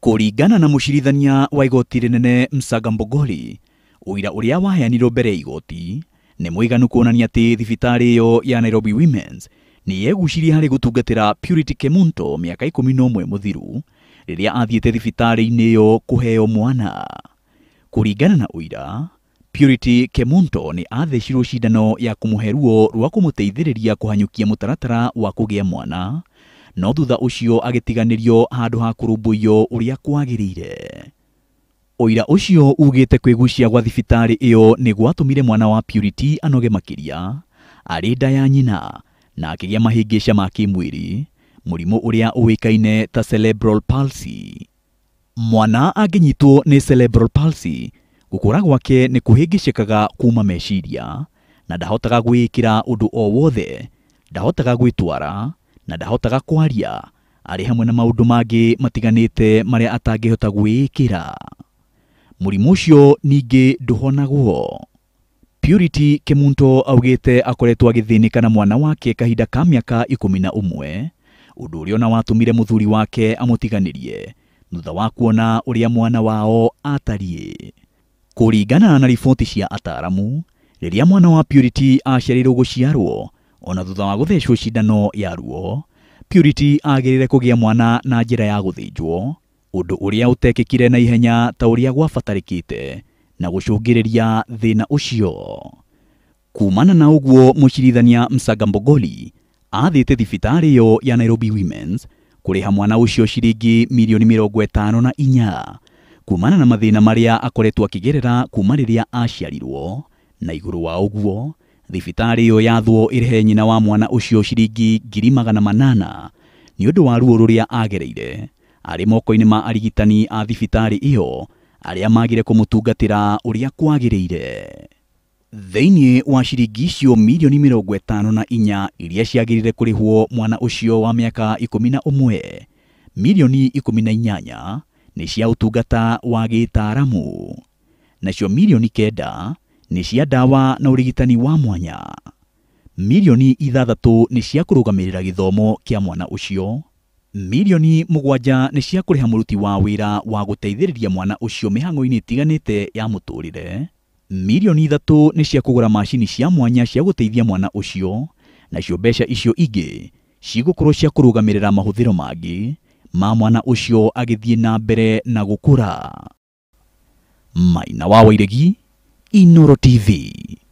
kuringana na mucirithania wa igoti rinene Msaga Mbogoli uira uria waheanirwo mbere ya igoti ni muiganu kuonania ati thibitari iyo ya Nairobi Women's ni yegucirie harĩ gutungatira Purity Kemunto miaka ikumi na ũmwe mũthiru rĩrĩa athiĩte thibitarĩ-inĩ ĩyo kũheo mwana kũringana na uira Purity Kemunto nĩ athecirwo cindano ya kumuheruo ruo rwa kũmũteithĩrĩria kũhanyũkia mũtaratara wa kũgĩa mwana no thutha ucio agitiganirio handu ha kurumbuyo ũrĩa kwagĩrĩire oira ucio ugite kwigucia gwa thibitari iyo ni gwatumire mwana wa Purity anoge makiria ari nda ya nyina na akĩgĩa mahĩngĩca ma kĩmwĩrĩ mũrimũ ũrĩa ũĩkaine ta cerebral palsy mwana angĩnyitwo nĩ cerebral palsy gũkũra gwake ni kũhĩngĩcĩkaga kuma meciria na ndahotaga gwikira undu o wothe ndahotaga gwĩtwara na ndahotaga kwaria arĩ hamwe na maũndũ mangĩ matiganĩte marĩa atangĩhota gwĩkĩra mũrimũ ũcio ningĩ ndũhonagwo Purity Kimunto augĩte akoretwo agĩthĩnĩka na mwana wake kahinda ka mĩaka ikũmi na ũmwe ũndũ ũrĩa ona watũmire mũthuri wake amũtiganĩrie thutha wa kuona ũrĩa mwana wao atariĩ kũringana na riboti cia ataaramu rĩrĩa mwana wa Purity aciarĩirwo gũciarwo ona thutha wa guthecwo cindano ya ruo purity agirire kugia mwana na njira ya guthinjwo undu uria utekikire na ihenya ta uria gwabatarikite na gucungiriria thina ucio kumana na uguo mucirithania msaga mbogoli athite thibitari ya nairobi womens ha mwana ucio ciringi milioni mirongo itano na inya kumana na mathina maria akoretwo akigerera kuma riria aciarirwo na iguru wa uguo thibitarä ä yo yathwo ä nyina wa mwana ũcio ciringi ngiri manana nä å ndå wa ruo rå rä a agereire arä moko-inä ma arigitani a thibitarä ä yo arä a magire kå må tungatä ra å rä a kwagä rä ire thĩinĩ wa ciringi icio mirioni mĩrongo na inya iria ciagĩrĩire hwo mwana ũcio wa mĩaka ikũmi na ũmwe mirioni ikũmi na inyanya nĩ cia ũtungata wa gĩtaaramu nacio mirioni kenda nĩ cia ndawa na ũrigitani wa mwanya mirioni ithathatũ nĩ cia kũrũgamĩrĩra gĩthomo kĩa mwana ũcio mirioni mũgwanja nĩ cia kũrĩha mũruti wa wĩra wa gũteithĩrĩria mwana ũcio mĩhang'o-inĩ ĩtiganĩte ya mũtũũrĩre mirioni ithatũ nĩ cia kũgũra macini cia mwanya cia gũteithia mwana ũcio nacio mbeca icio ingĩ cigũkorũo cia kũrũgamĩrĩra mahũthĩro mangĩ ma mwana ũcio agĩthiĩ na mbere na gũkũra maina wa wairegi Inoro TV.